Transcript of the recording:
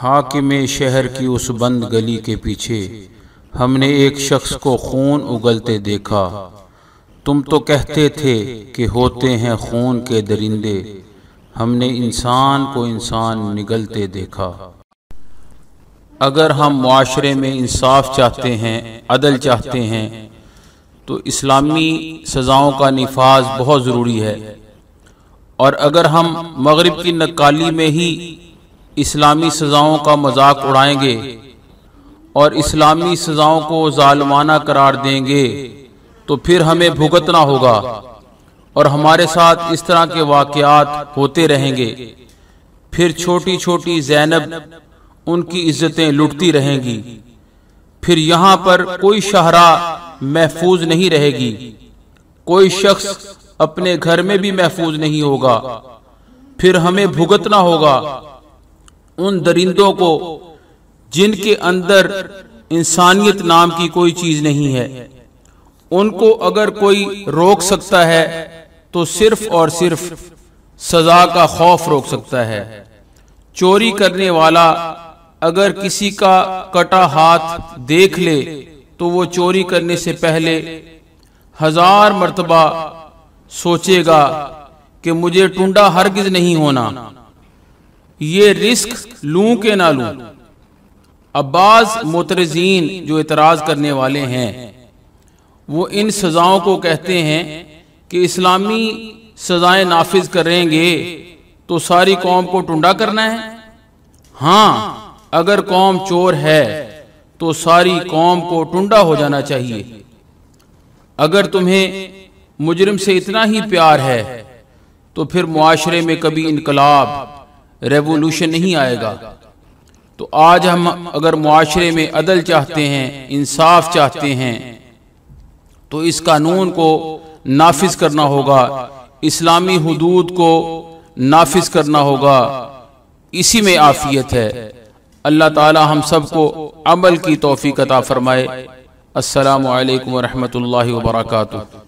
हाकिम शहर की उस बंद गली के पीछे हमने एक शख्स को खून उगलते देखा तुम तो कहते थे कि होते हैं खून के दरिंदे हमने इंसान को इंसान निगलते देखा अगर हम माशरे में इंसाफ चाहते हैं अदल चाहते हैं तो इस्लामी सज़ाओं का नफाज बहुत ज़रूरी है और अगर हम मगरब की नकाली में ही इस्लामी सज़ाओं का मजाक उड़ाएंगे और इस्लामी सज़ाओं को जालमाना करार देंगे तो फिर हमें भुगतना होगा और हमारे साथ इस तरह के वाकयात होते रहेंगे फिर छोटी छोटी जैनब उनकी इज्जतें लुटती रहेंगी फिर यहाँ पर कोई शहरा महफूज नहीं रहेगी कोई शख्स अपने घर में भी महफूज नहीं होगा फिर हमें भुगतना होगा उन दरिंदों को जिनके अंदर इंसानियत नाम की कोई चीज नहीं है उनको अगर कोई रोक सकता है तो सिर्फ और सिर्फ सजा का खौफ रोक सकता है चोरी करने वाला अगर किसी का कटा हाथ देख ले तो वो चोरी करने से पहले हजार मरतबा सोचेगा कि मुझे टुंडा हरगिज नहीं होना ये रिस्क लू के ना लू अब्बास मोतरजीन जो इतराज़ करने वाले हैं वो इन सज़ाओं को कहते हैं कि इस्लामी सज़ाएं नाफिज करेंगे तो सारी कौम को टुंडा करना है हाँ अगर कौम चोर है तो सारी कौम को टुंडा हो जाना चाहिए अगर तुम्हें मुजरिम से इतना ही प्यार है तो फिर मुआशरे में कभी इनकलाब रेवोल्यूशन नहीं आएगा तो आज हम अगर मुआरे में अदल चाहते हैं इंसाफ चाहते हैं तो इस कानून को नाफिज करना होगा इस्लामी हदूद को नाफिज करना होगा इसी में आफियत है अल्लाह ताला हम सबको अमल की तोफ़ी कता फ़रमाए असलकम वरहमल वर्का